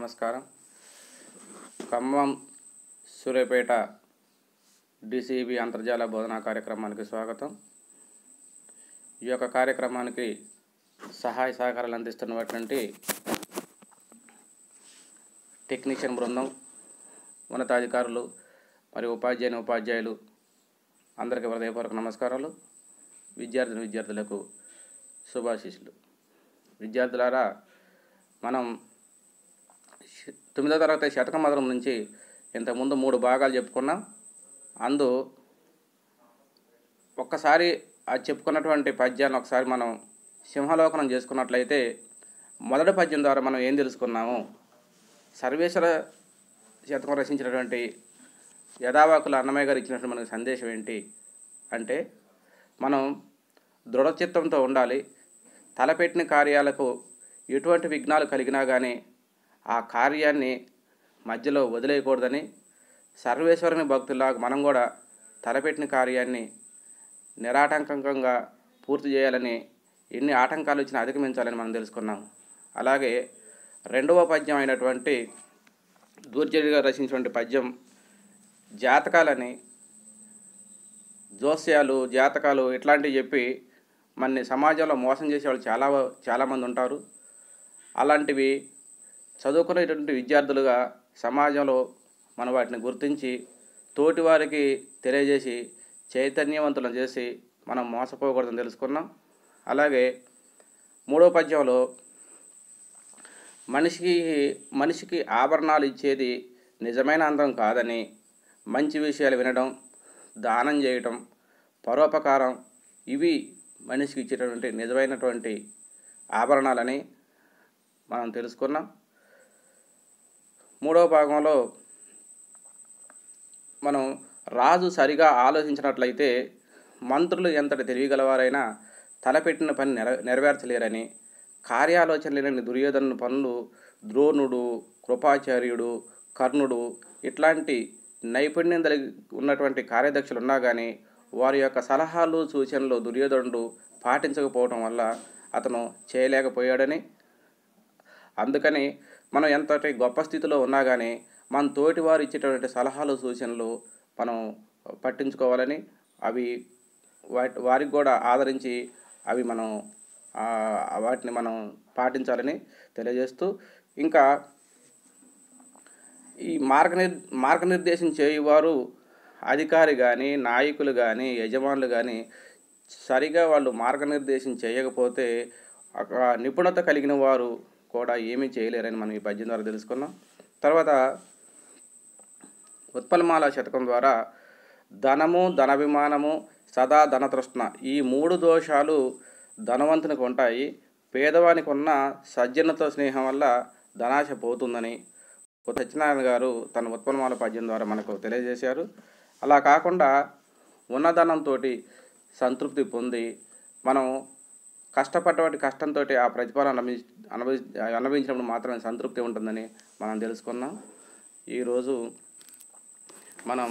నమస్కారం ఖమ్మం సూర్యపేట డిసిబి అంతర్జాల బోధనా కార్యక్రమానికి స్వాగతం ఈ యొక్క కార్యక్రమానికి సహాయ సహకారాలు అందిస్తున్నటువంటి టెక్నీషియన్ బృందం ఉన్నతాధికారులు మరియు ఉపాధ్యాయుని ఉపాధ్యాయులు అందరికీ హృదయపూర్వక నమస్కారాలు విద్యార్థిని విద్యార్థులకు శుభాశీస్సులు విద్యార్థులారా మనం తొమ్మిదో తరగతి శతకం మధురం నుంచి ఇంతకుముందు మూడు భాగాలు చెప్పుకున్నాం అందు ఒక్కసారి అది చెప్పుకున్నటువంటి పద్యాన్ని ఒకసారి మనం సింహలోకనం చేసుకున్నట్లయితే మొదటి పద్యం ద్వారా మనం ఏం తెలుసుకున్నాము సర్వేశ్వర శతకం రచించినటువంటి యథావాకులు అన్నమయ్య గారు ఇచ్చినటువంటి మనకు సందేశం ఏంటి అంటే మనం దృఢచిత్తంతో ఉండాలి తలపెట్టిన కార్యాలకు ఎటువంటి విఘ్నాలు కలిగినా కానీ ఆ కార్యాన్ని మధ్యలో వదిలేయకూడదని సర్వేశ్వరుని భక్తుల్లా మనం కూడా తలపెట్టిన కార్యాన్ని నిరాటంకంగా పూర్తి చేయాలని ఎన్ని ఆటంకాలు వచ్చినా అధిగమించాలని మనం తెలుసుకున్నాం అలాగే రెండవ పద్యం అయినటువంటి దూర్జడి గారు రచించినటువంటి పద్యం జాతకాలని జోస్యాలు జాతకాలు ఇట్లాంటివి చెప్పి మన సమాజంలో మోసం చేసేవాళ్ళు చాలా చాలామంది ఉంటారు అలాంటివి చదువుకునేటువంటి విద్యార్థులుగా సమాజంలో మన వాటిని గుర్తించి తోటి వారికి తెలియజేసి చైతన్యవంతులను చేసి మనం మోసపోకూడదని తెలుసుకున్నాం అలాగే మూడో పద్యంలో మనిషికి మనిషికి ఆభరణాలు ఇచ్చేది నిజమైన అందం కాదని మంచి విషయాలు వినడం దానం చేయటం పరోపకారం ఇవి మనిషికి ఇచ్చేటటువంటి నిజమైనటువంటి ఆభరణాలని మనం తెలుసుకున్నాం మూడవ భాగంలో మనం రాజు సరిగా ఆలోచించినట్లయితే మంత్రులు ఎంతటి తెలియగలవారైనా తలపెట్టిన పని నెర నెరవేర్చలేరని కార్యాలోచన లేని దుర్యోధన పనులు ద్రోణుడు కృపాచార్యుడు కర్ణుడు ఇట్లాంటి నైపుణ్యం కలిగి ఉన్నటువంటి కార్యదక్షులు ఉన్నా కానీ వారి యొక్క సలహాలు సూచనలు దుర్యోధనుడు పాటించకపోవడం వల్ల అతను చేయలేకపోయాడని అందుకని మనం ఎంతటి గొప్ప స్థితిలో ఉన్నా కానీ మన తోటి వారు ఇచ్చేటటువంటి సలహాలు సూచనలు మనం పట్టించుకోవాలని అవి వాటి వారికి కూడా ఆదరించి అవి మనం వాటిని మనం పాటించాలని తెలియజేస్తూ ఇంకా ఈ మార్గ మార్గనిర్దేశం చేయువారు అధికారి కానీ నాయకులు కానీ యజమానులు కానీ సరిగా వాళ్ళు మార్గనిర్దేశం చేయకపోతే నిపుణత కలిగిన వారు కూడా ఏమీ చేయలేరని మనం ఈ పద్యం ద్వారా తెలుసుకున్నాం తర్వాత ఉత్పలమాల శతకం ద్వారా ధనము ధనభిమానము సదా ధనతృష్ణ ఈ మూడు దోషాలు ధనవంతునికి ఉంటాయి పేదవానికి ఉన్న సజ్జనతో స్నేహం వల్ల ధనాశ పోతుందని సత్యనారాయణ గారు తన ఉత్పన్నమాల పద్యం ద్వారా మనకు తెలియజేశారు అలా కాకుండా ఉన్నదనంతో సంతృప్తి పొంది మనం కష్టపడ్డవాటి కష్టంతో ఆ ప్రతిఫలం అనుభవి అనుభవి అనుభవించినప్పుడు మాత్రమే సంతృప్తి ఉంటుందని మనం తెలుసుకున్నాం ఈరోజు మనం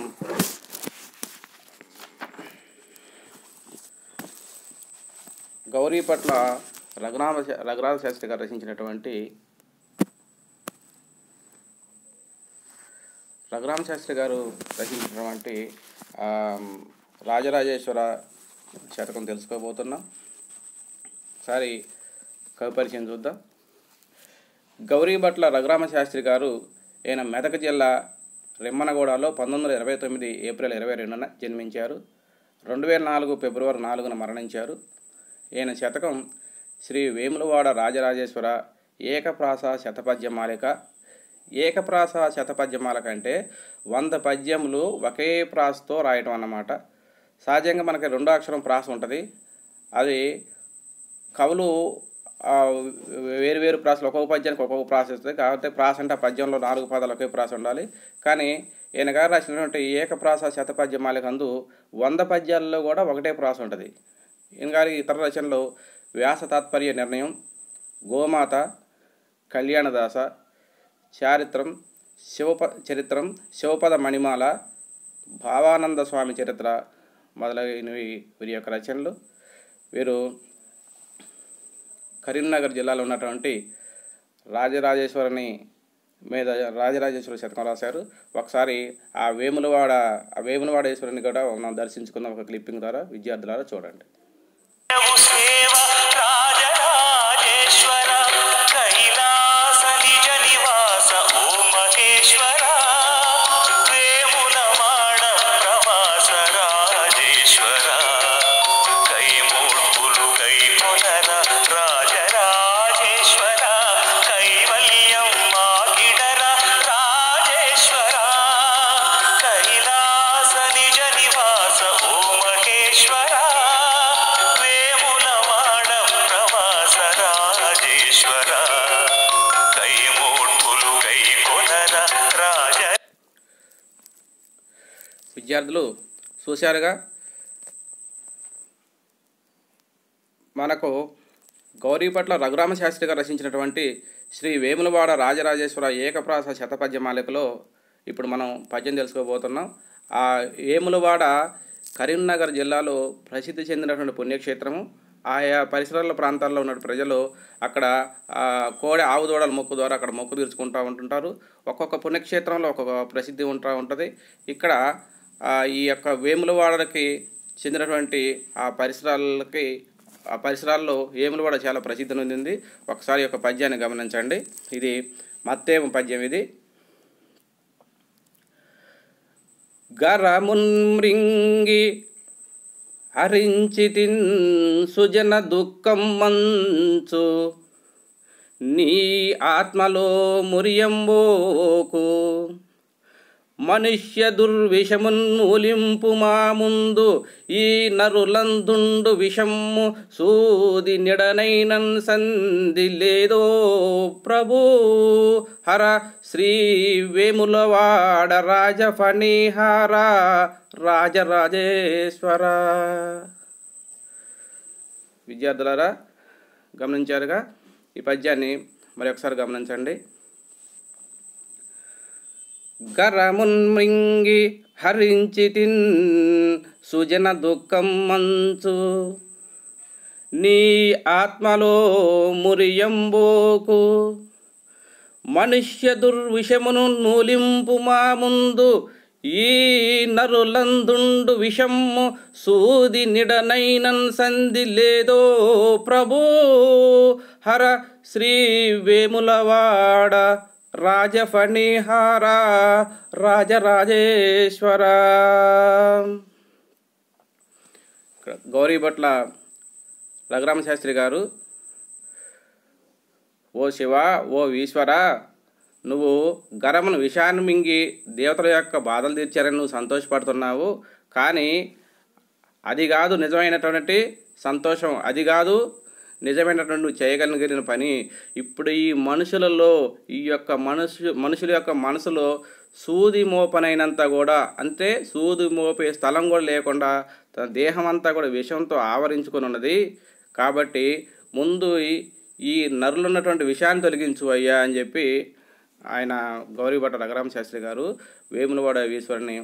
గౌరీ పట్ల రఘునామ రఘునాథ శాస్త్రి గారు రచించినటువంటి రఘురామ శాస్త్రి గారు రచించినటువంటి రాజరాజేశ్వర శతకం తెలుసుకోబోతున్నాం ఒకసారి కవిపరిచయం చూద్దాం గౌరీభట్ల రఘురామశాస్త్రి గారు ఈయన మెదక్ జిల్లా రిమ్మనగూడలో పంతొమ్మిది వందల ఇరవై తొమ్మిది ఏప్రిల్ ఇరవై రెండున జన్మించారు రెండు వేల నాలుగు ఫిబ్రవరి నాలుగున మరణించారు ఈయన శతకం శ్రీ వేములవాడ రాజరాజేశ్వర ఏకప్రాస శతపద్యమాలిక ఏకప్రాస శతపద్యమాలక అంటే వంద పద్యములు ఒకే ప్రాసతో రాయటం అన్నమాట సహజంగా మనకి రెండో అక్షరం ప్రాస ఉంటుంది అది కవులు వేరు వేరు ప్రాసలు ఒక్కొక్క పద్యానికి ఒక్కొక్క ప్రాస ఇస్తుంది కాబట్టి ప్రాస అంటే ఆ పద్యంలో నాలుగు పదాలు ఒకే ప్రాస ఉండాలి కానీ ఈయన గారు రాసినటువంటి ఏకప్రాస శతపద్యమాలిక అందు వంద పద్యాల్లో కూడా ఒకటే ప్రాస ఉంటుంది ఈయన గారి ఇతర రచనలు వ్యాస తాత్పర్య నిర్ణయం గోమాత కళ్యాణదాస చారిత్రం శివప చరిత్రం శివపద మణిమాల భావానంద స్వామి చరిత్ర మొదలైనవి వీరి యొక్క రచనలు వీరు కరీంనగర్ జిల్లాలో ఉన్నటువంటి రాజరాజేశ్వరిని మీద రాజరాజేశ్వర శతకం రాశారు ఒకసారి ఆ వేములవాడ ఆ వేములవాడేశ్వరిని కూడా మనం దర్శించుకున్న ఒక క్లిప్పింగ్ ద్వారా ద్వారా చూడండి విద్యార్థులు చూశారుగా మనకు గౌరీపట్ల రఘురామ శాస్త్రి గారు రచించినటువంటి శ్రీ వేములవాడ రాజరాజేశ్వర ఏకప్రాస శతపద్య మాలికలో ఇప్పుడు మనం పద్యం తెలుసుకోబోతున్నాం ఆ వేములవాడ కరీంనగర్ జిల్లాలో ప్రసిద్ధి చెందినటువంటి పుణ్యక్షేత్రము ఆయా పరిసరాల ప్రాంతాల్లో ఉన్న ప్రజలు అక్కడ కోడి ఆవుదోడల మొక్కు ద్వారా అక్కడ మొక్కు తీర్చుకుంటూ ఉంటుంటారు ఒక్కొక్క పుణ్యక్షేత్రంలో ఒక్కొక్క ప్రసిద్ధి ఉంటూ ఉంటుంది ఇక్కడ ఈ యొక్క వేములవాడకి చెందినటువంటి ఆ పరిసరాలకి ఆ పరిసరాల్లో వేములవాడ చాలా ప్రసిద్ధి ఉంది ఒకసారి యొక్క పద్యాన్ని గమనించండి ఇది మత్తేమ పద్యం ఇది గరమున్మృంగి హరించి సుజన దుఃఖం మంచు నీ ఆత్మలో మురియంబోకు మనుష్య దుర్విషమున్మూలింపు మా ముందు ఈ నరులందుండు విషమ్ము సూది నిడనైన సంధి లేదో ప్రభు హర శ్రీ వేములవాడ రాజ ఫణిహార రాజరాజేశ్వర విద్యార్థులారా గమనించారుగా ఈ పద్యాన్ని మరొకసారి గమనించండి గరమున్మృంగి హరించిటిన్ సుజన దుఃఖం మంచు నీ ఆత్మలో మురియంబోకు మనుష్య దుర్విషమును నూలింపు మా ముందు ఈ నరులందుండు విషము సూది నిడనైన సంధి లేదో ప్రభూ హర శ్రీ వేములవాడ రాజఫణిహార రాజరాజేశ్వర గౌరీభట్ల శాస్త్రి గారు ఓ శివ ఓ ఈశ్వర నువ్వు గరమును విషాన్ని మింగి దేవతల యొక్క బాధలు తీర్చారని నువ్వు సంతోషపడుతున్నావు కానీ అది కాదు నిజమైనటువంటి సంతోషం అది కాదు నిజమైనటువంటి నువ్వు చేయగలిగిన పని ఇప్పుడు ఈ మనుషులలో ఈ యొక్క మనుషు మనుషుల యొక్క మనసులో సూది మోపనైనంత కూడా అంతే సూది మోపే స్థలం కూడా లేకుండా తన దేహం అంతా కూడా విషంతో ఆవరించుకుని ఉన్నది కాబట్టి ముందు ఈ నరులున్నటువంటి విషయాన్ని తొలగించు అయ్యా అని చెప్పి ఆయన గౌరీభట్ట రఘురామ శాస్త్రి గారు వేములవాడ ఈశ్వరుని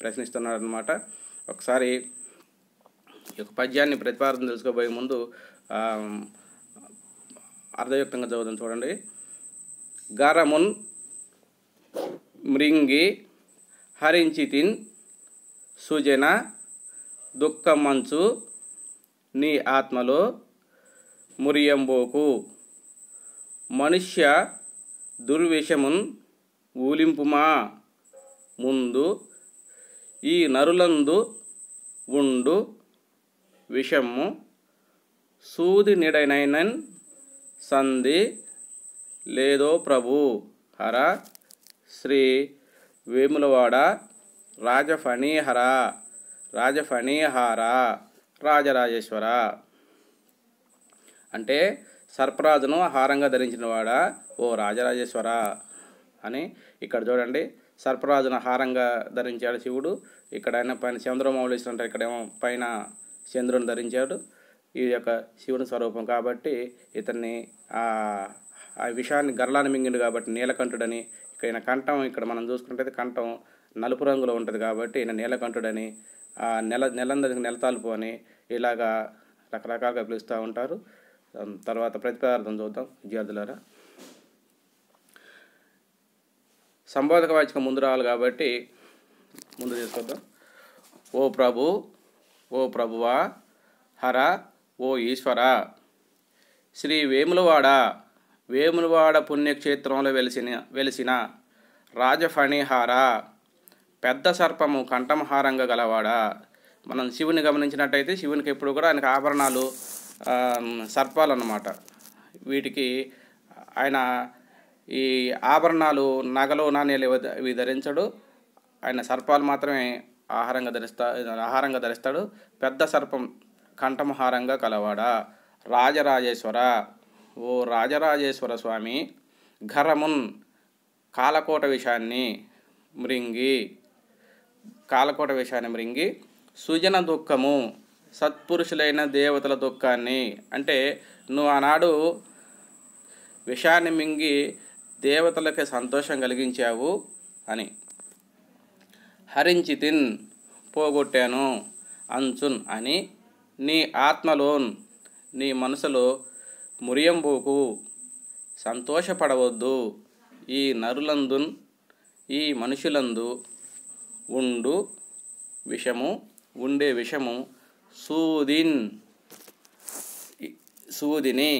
ప్రశ్నిస్తున్నారనమాట ఒకసారి ఈ యొక్క పద్యాన్ని ప్రతిపాదన తెలుసుకోబోయే ముందు అర్థయుక్తంగా చదువుతాం చూడండి గరమున్ మృంగి హరించితిన్ సుజన మంచు నీ ఆత్మలో మురియంబోకు మనుష్య దుర్విషమున్ ఊలింపుమా ముందు ఈ నరులందు ఉండు విషము సూది నిడైనైనన్ సంధి లేదో ప్రభు హర శ్రీ వేములవాడ రాజఫణీహర రాజఫణీహార రాజరాజేశ్వర అంటే సర్పరాజును హారంగా ధరించినవాడ ఓ రాజరాజేశ్వర అని ఇక్కడ చూడండి సర్పరాజును హారంగా ధరించాడు శివుడు ఇక్కడ ఆయన పైన చంద్రమౌళీశ్వరు అంటారు ఇక్కడేమో పైన చంద్రుని ధరించాడు ఈ యొక్క శివుని స్వరూపం కాబట్టి ఇతన్ని ఆ విషాన్ని గర్లాన్ని మింగిండు కాబట్టి నీలకంఠుడని ఇక ఈయన కంఠం ఇక్కడ మనం చూసుకుంటే కంఠం నలుపు రంగులో ఉంటుంది కాబట్టి ఈయన నీలకంఠుడని నెల నెలందరికి నెలతాల్పు అని ఇలాగా రకరకాలుగా పిలుస్తూ ఉంటారు తర్వాత ప్రతిపదార్థం చూద్దాం విద్యార్థులారా సంబోధక వాచకం ముందు రావాలి కాబట్టి ముందు తీసుకొద్దాం ఓ ప్రభు ఓ ప్రభువా హర ఓ ఈశ్వర శ్రీ వేములవాడ వేములవాడ పుణ్యక్షేత్రంలో వెలిసిన వెలిసిన రాజఫణిహార పెద్ద సర్పము కంఠమహారంగా గలవాడ మనం శివుని గమనించినట్టయితే శివునికి ఎప్పుడు కూడా ఆయనకు ఆభరణాలు సర్పాలు అన్నమాట వీటికి ఆయన ఈ ఆభరణాలు నగలు నాణ్యాలు ఇవి ధరించడు ఆయన సర్పాలు మాత్రమే ఆహారంగా ధరిస్తా ఆహారంగా ధరిస్తాడు పెద్ద సర్పం కంఠమహారంగా కలవాడా రాజరాజేశ్వర ఓ రాజరాజేశ్వర స్వామి ఘరమున్ కాలకోట విషాన్ని మృంగి కాలకోట విషాన్ని మృంగి సుజన దుఃఖము సత్పురుషులైన దేవతల దుఃఖాన్ని అంటే నువ్వు ఆనాడు విషాన్ని మింగి దేవతలకి సంతోషం కలిగించావు అని హరించితిన్ పోగొట్టాను అంచున్ అని నీ ఆత్మలోన్ నీ మనసులో మురియంబూకు సంతోషపడవద్దు ఈ నరులందున్ ఈ మనుషులందు ఉండు విషము ఉండే విషము సూదిన్ సూదిని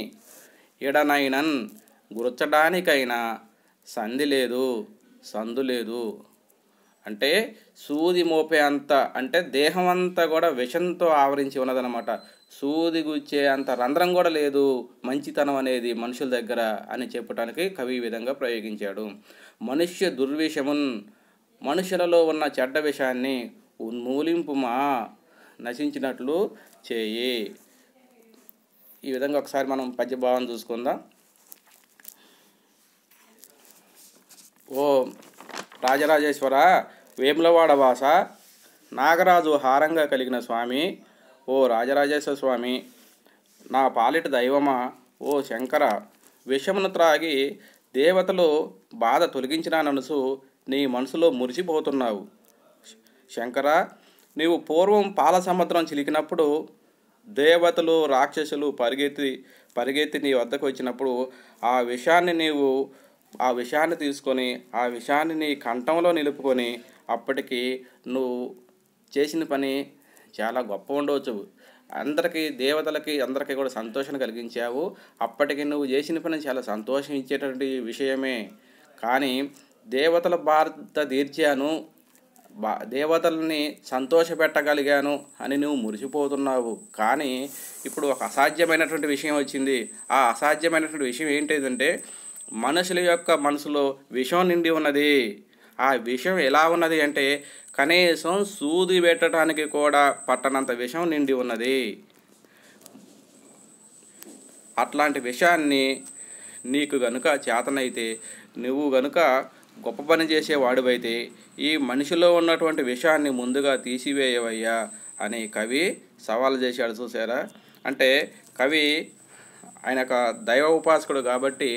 ఎడనైనన్ గుర్చడానికైనా సంధి లేదు సందు లేదు అంటే సూది మోపే అంత అంటే దేహం అంతా కూడా విషంతో ఆవరించి ఉన్నదనమాట సూది గుచ్చే అంత రంధ్రం కూడా లేదు మంచితనం అనేది మనుషుల దగ్గర అని చెప్పటానికి కవి ఈ విధంగా ప్రయోగించాడు మనుష్య దుర్విషమున్ మనుషులలో ఉన్న చెడ్డ విషాన్ని ఉన్మూలింపుమా నశించినట్లు చేయి ఈ విధంగా ఒకసారి మనం పద్యభావం చూసుకుందాం ఓ రాజరాజేశ్వర వేములవాడవాస నాగరాజు హారంగా కలిగిన స్వామి ఓ రాజరాజేశ్వర స్వామి నా పాలిట దైవమా ఓ శంకర విషమును త్రాగి దేవతలు బాధ తొలగించినాననుసు నీ మనసులో మురిసిపోతున్నావు శంకర నీవు పూర్వం పాల సముద్రం చిలికినప్పుడు దేవతలు రాక్షసులు పరిగెత్తి పరిగెత్తి నీ వద్దకు వచ్చినప్పుడు ఆ విషాన్ని నీవు ఆ విషాన్ని తీసుకొని ఆ విషాన్ని నీ కంఠంలో నిలుపుకొని అప్పటికి నువ్వు చేసిన పని చాలా గొప్ప ఉండవచ్చు అందరికీ దేవతలకి అందరికీ కూడా సంతోషం కలిగించావు అప్పటికి నువ్వు చేసిన పని చాలా సంతోషం ఇచ్చేటటువంటి విషయమే కానీ దేవతల భారత తీర్చాను బా దేవతల్ని సంతోషపెట్టగలిగాను అని నువ్వు మురిసిపోతున్నావు కానీ ఇప్పుడు ఒక అసాధ్యమైనటువంటి విషయం వచ్చింది ఆ అసాధ్యమైనటువంటి విషయం ఏంటిదంటే మనుషుల యొక్క మనసులో విషం నిండి ఉన్నది ఆ విషయం ఎలా ఉన్నది అంటే కనీసం సూది పెట్టడానికి కూడా పట్టనంత విషం నిండి ఉన్నది అట్లాంటి విషయాన్ని నీకు గనుక చేతనైతే నువ్వు గనుక గొప్ప పని చేసేవాడివైతే ఈ మనిషిలో ఉన్నటువంటి విషయాన్ని ముందుగా తీసివేయవయ్యా అని కవి సవాల్ చేశాడు చూసారా అంటే కవి ఆయన ఒక దైవ ఉపాసకుడు కాబట్టి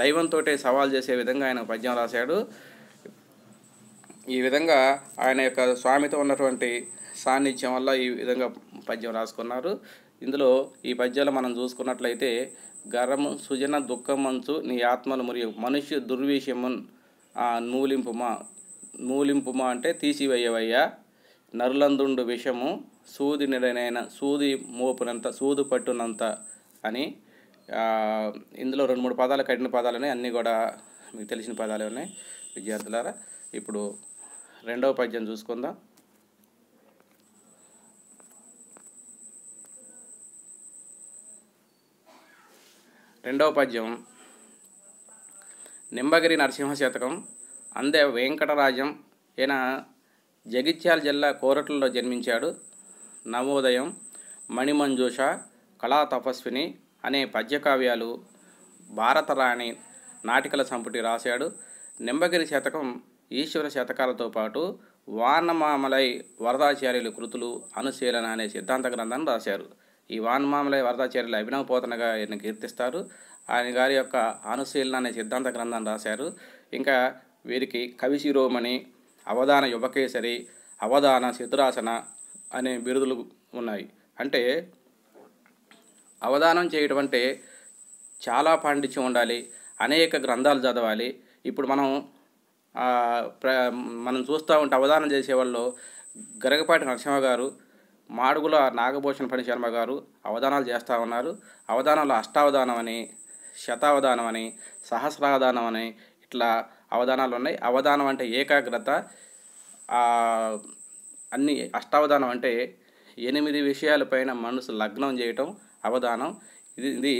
దైవంతో సవాల్ చేసే విధంగా ఆయన పద్యం రాశాడు ఈ విధంగా ఆయన యొక్క స్వామితో ఉన్నటువంటి సాన్నిధ్యం వల్ల ఈ విధంగా పద్యం రాసుకున్నారు ఇందులో ఈ పద్యాలు మనం చూసుకున్నట్లయితే గరము సుజన దుఃఖమంచు నీ ఆత్మను మరియు మనుష్య దుర్విషయమున్ నూలింపుమా నూలింపుమా అంటే తీసివేయవయ్యా నరులందుండు విషము సూది నిడనైన సూది మోపునంత సూదు పట్టునంత అని ఇందులో రెండు మూడు పదాలు కఠిన పదాలు ఉన్నాయి అన్నీ కూడా మీకు తెలిసిన పదాలు ఉన్నాయి విద్యార్థులారా ఇప్పుడు రెండవ పద్యం చూసుకుందాం రెండవ పద్యం నింబగిరి నరసింహ శతకం అందే వెంకటరాజం ఈయన జగిత్యాల జిల్లా కోరట్లలో జన్మించాడు నవోదయం మణిమంజూష కళా తపస్విని అనే పద్యకావ్యాలు భారతరాణి నాటికల సంపుటి రాశాడు నింబగిరి శతకం ఈశ్వర శతకాలతో పాటు వానమామలై వరదాచార్యుల కృతులు అనుశీలన అనే సిద్ధాంత గ్రంథాన్ని రాశారు ఈ వానమామలై వరదాచార్యులు పోతనగా ఆయన కీర్తిస్తారు ఆయన గారి యొక్క అనుశీలన అనే సిద్ధాంత గ్రంథాన్ని రాశారు ఇంకా వీరికి కవి శిరోమణి అవధాన యువకేశరి అవధాన శత్రురాసన అనే బిరుదులు ఉన్నాయి అంటే అవధానం చేయటం అంటే చాలా పాండిత్యం ఉండాలి అనేక గ్రంథాలు చదవాలి ఇప్పుడు మనం మనం చూస్తూ ఉంటే అవధానం చేసేవాళ్ళు గరగపాటి నరసింహ గారు మాడుగుల నాగభూషణ పని శర్మ గారు అవధానాలు చేస్తూ ఉన్నారు అవధానంలో అష్టావధానం అని శతావధానం అని సహస్రావధానం అని ఇట్లా అవధానాలు ఉన్నాయి అవధానం అంటే ఏకాగ్రత అన్ని అష్టావధానం అంటే ఎనిమిది విషయాలపైన మనసు లగ్నం చేయటం అవధానం ఇది ఇది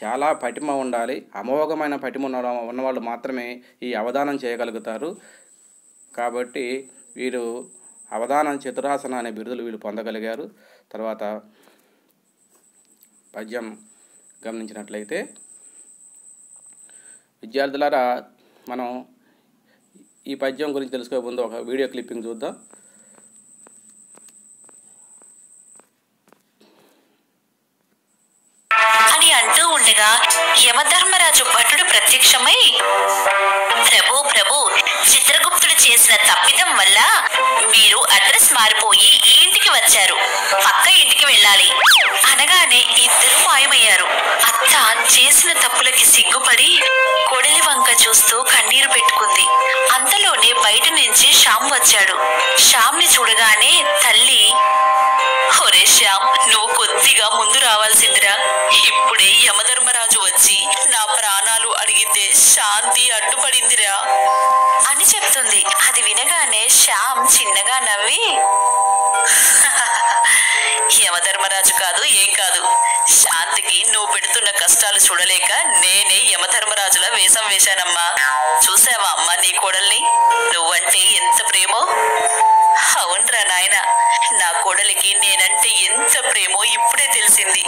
చాలా పటిమ ఉండాలి అమోఘమైన పటిమ ఉన్న ఉన్నవాళ్ళు మాత్రమే ఈ అవధానం చేయగలుగుతారు కాబట్టి వీరు అవధానం చతురాసన అనే బిరుదులు వీళ్ళు పొందగలిగారు తర్వాత పద్యం గమనించినట్లయితే విద్యార్థులారా మనం ఈ పద్యం గురించి తెలుసుకోబోదు ఒక వీడియో క్లిప్పింగ్ చూద్దాం చూపులకి సిగ్గుపడి కొడలి వంక చూస్తూ కన్నీరు పెట్టుకుంది అంతలోనే బయట నుంచి శ్యామ్ వచ్చాడు శ్యామ్ ని చూడగానే తల్లి ఒరే శ్యామ్ నువ్వు కొద్దిగా ముందు రావాల్సిందిరా ఇప్పుడే యమధర్మరాజు వచ్చి నా ప్రాణాలు అడిగితే శాంతి అడ్డుపడిందిరా అని చెప్తుంది అది వినగానే శ్యామ్ చిన్నగా నవ్వి కష్టాలు చూడలేక నేనే యమధర్మరాజుల వేషం వేశానమ్మా చూసావా అమ్మా నీ కోడల్ని నువ్వంటే ఎంత ప్రేమో అవునరా నాయన నా కోడలికి నేనంటే ఎంత ప్రేమో ఇప్పుడే తెలిసింది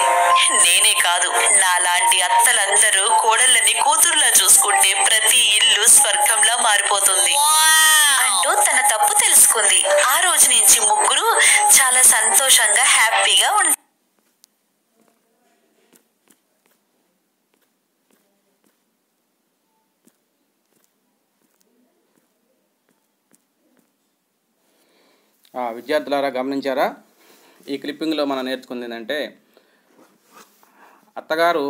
నేనే కాదు నాలాంటి అత్తలందరూ కోడళ్ళని కూతురులా చూసుకుంటే ప్రతి ఇల్లు స్వర్గంలా మారిపోతుంది అంటూ తన తప్పు తెలుసుకుంది ఆ రోజు నుంచి ముగ్గురు చాలా సంతోషంగా విద్యార్థులారా గమనించారా ఈ క్లిప్పింగ్లో మనం నేర్చుకుంది ఏంటంటే అత్తగారు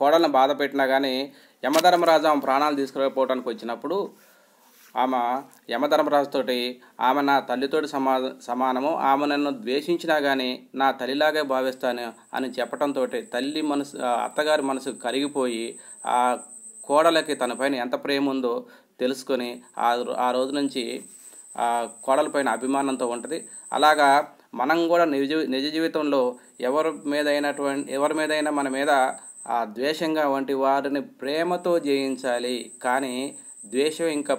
కోడలను బాధ పెట్టినా కానీ యమధర్మరాజు ఆమె ప్రాణాలు తీసుకురాకపోవడానికి వచ్చినప్పుడు ఆమె యమధర్మరాజుతోటి ఆమె నా తల్లితోటి సమా సమానము ఆమె నన్ను ద్వేషించినా కానీ నా తల్లిలాగే భావిస్తాను అని చెప్పడంతో తల్లి మనసు అత్తగారి మనసు కరిగిపోయి ఆ కోడలకి తనపైన ఎంత ప్రేమ ఉందో తెలుసుకొని ఆ ఆ రోజు నుంచి కోడలపైన అభిమానంతో ఉంటుంది అలాగా మనం కూడా నిజ నిజ జీవితంలో ఎవరి మీద అయినటువంటి ఎవరి మీదైనా మన మీద ఆ ద్వేషంగా వంటి వారిని ప్రేమతో జయించాలి కానీ ద్వేషం ఇంకా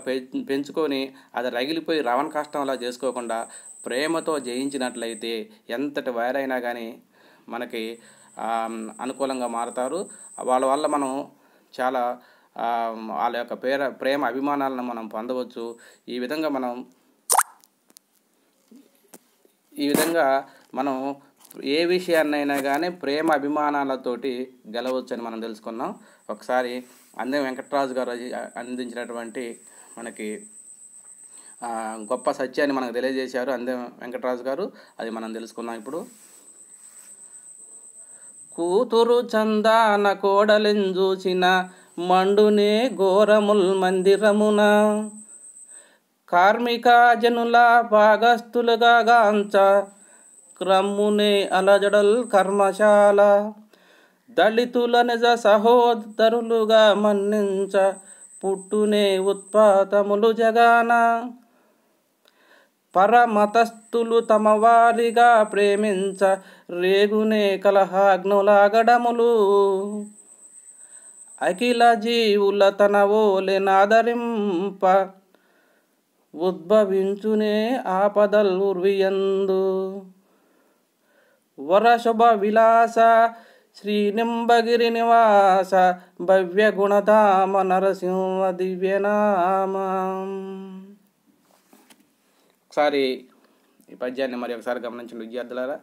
పెంచుకొని అది రగిలిపోయి రవణ కష్టంలా చేసుకోకుండా ప్రేమతో జయించినట్లయితే ఎంతటి వారైనా కానీ మనకి అనుకూలంగా మారతారు వాళ్ళ వల్ల మనం చాలా వాళ్ళ యొక్క పేర ప్రేమ అభిమానాలను మనం పొందవచ్చు ఈ విధంగా మనం ఈ విధంగా మనం ఏ విషయాన్నైనా కానీ ప్రేమ అభిమానాలతోటి గెలవచ్చని మనం తెలుసుకున్నాం ఒకసారి అందం వెంకట్రాజు గారు అందించినటువంటి మనకి గొప్ప సత్యాన్ని మనకు తెలియజేశారు అందం వెంకట్రాజు గారు అది మనం తెలుసుకున్నాం ఇప్పుడు కూతురు చందాన కోడలిని చూసిన మండునే ఘోరముల్ మందిరమున జనుల భాగస్థులుగా గాంచ క్రమ్మునే అలజడల్ కర్మశాల దళితుల నిజ సహోదరులుగా మన్నించ పుట్టునే ఉత్పాతములు జగాన పరమతస్థులు తమ వారిగా ప్రేమించ రేగునే కలహాగ్నులాగడములు అఖిల జీవుల తన ఓలెనాదరింప ఉద్భవించునే ఆపదల్వియందు వరశుభ విలాస శ్రీ నింబగిరి నివాస భవ్య గుణధామ నరసింహ దివ్యనామ ఒకసారి ఈ పద్యాన్ని మరి ఒకసారి గమనించిన విద్యార్థులారా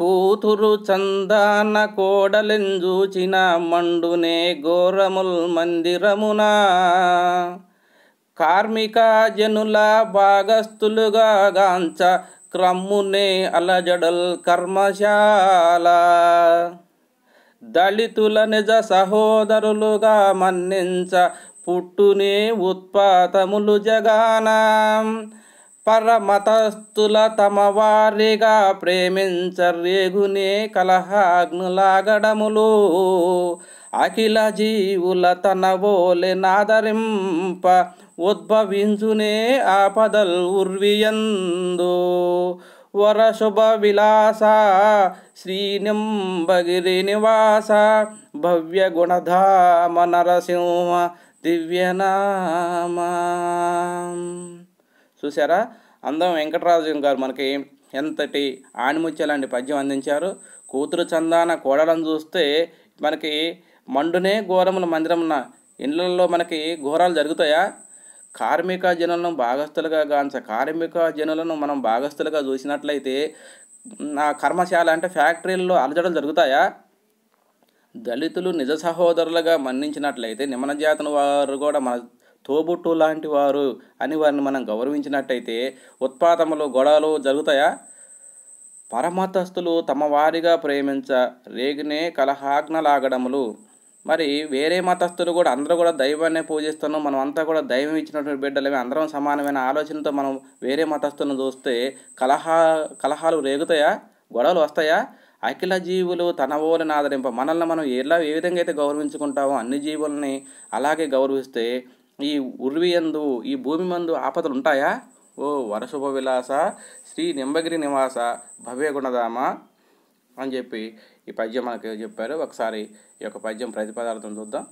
కూతురు చందాన కోడలెంజూచిన మండునే ఘోరముల్ మందిరమునా కార్మిక జనుల భాగస్థులుగా గాంచ క్రమ్మునే అలజడల్ కర్మశాల దళితుల నిజ సహోదరులుగా మన్నించ పుట్టునే ఉత్పాతములు జగానా పరమతస్తుల తమ వారిగా ప్రేమించరేగునే కలహాగ్నులాగడములు అఖిల జీవుల తన ఓలె నాదరింప ఉద్భవించునే ఆపదల్ ఉర్వియందు వరశుభ విలాస శ్రీనింబగిరి నివాస భవ్య గుణధామ నరసింహ దివ్యనామా చూసారా అందం వెంకటరాజు గారు మనకి ఎంతటి ఆణిముత్య లాంటి పద్యం అందించారు కూతురు చందాన కోడలను చూస్తే మనకి మండునే ఘోరముల మందిరమున్న ఇండ్లలో మనకి ఘోరాలు జరుగుతాయా కార్మిక జనులను భాగస్థులుగా గాంచ కార్మిక జనులను మనం భాగస్థులుగా చూసినట్లయితే నా కర్మశాల అంటే ఫ్యాక్టరీల్లో అలజడలు జరుగుతాయా దళితులు నిజ సహోదరులుగా మన్నించినట్లయితే నిమనజాతన వారు కూడా మన తోబుట్టు లాంటి వారు అని వారిని మనం గౌరవించినట్టయితే ఉత్పాతములు గొడవలు జరుగుతాయా పరమతస్థులు తమ వారిగా ప్రేమించ రేగినే కలహాగ్నలాగడములు మరి వేరే మతస్థులు కూడా అందరూ కూడా దైవాన్ని పూజిస్తున్నాం మనం అంతా కూడా దైవం ఇచ్చినటువంటి బిడ్డలమే అందరం సమానమైన ఆలోచనతో మనం వేరే మతస్థులను చూస్తే కలహా కలహాలు రేగుతాయా గొడవలు వస్తాయా అఖిల జీవులు తన ఓలని ఆదరింప మనల్ని మనం ఎలా ఏ విధంగా అయితే గౌరవించుకుంటామో అన్ని జీవుల్ని అలాగే గౌరవిస్తే ఈ ఉర్వియందు ఈ భూమి మందు ఆపదలు ఉంటాయా ఓ వరశుభ విలాస శ్రీ నింబగిరి నివాస భవ్య గుణధామ అని చెప్పి ఈ పద్యం మనకు చెప్పారు ఒకసారి ఈ యొక్క పద్యం ప్రతిపదార్థం చూద్దాం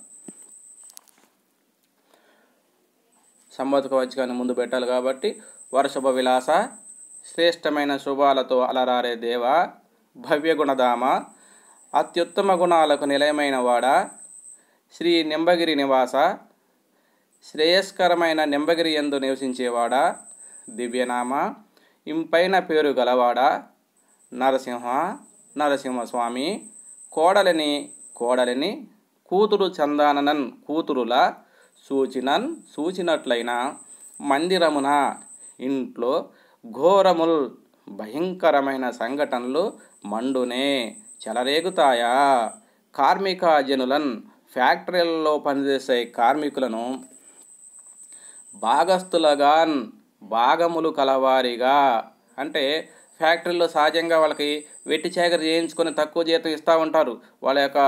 సంబతుక వచ్చి ముందు పెట్టాలి కాబట్టి వరశుభ విలాస శ్రేష్టమైన శుభాలతో అలరారే దేవ భవ్య గుణధామ అత్యుత్తమ గుణాలకు నిలయమైన వాడ శ్రీ నింబగిరి నివాస శ్రేయస్కరమైన నింబగిరి ఎందు నివసించేవాడా దివ్యనామ ఇంపైన పేరు గలవాడా నరసింహ నరసింహస్వామి కోడలిని కోడలిని కూతురు చందాననన్ కూతురుల సూచినన్ సూచినట్లయిన మందిరమున ఇంట్లో ఘోరముల్ భయంకరమైన సంఘటనలు మండునే చెలరేగుతాయా కార్మిక జనులన్ ఫ్యాక్టరీలలో పనిచేసే కార్మికులను భాగస్థులగాన్ భాగములు కలవారిగా అంటే ఫ్యాక్టరీలో సహజంగా వాళ్ళకి వెట్టి చేకరి చేయించుకొని తక్కువ జీతం ఇస్తూ ఉంటారు వాళ్ళ యొక్క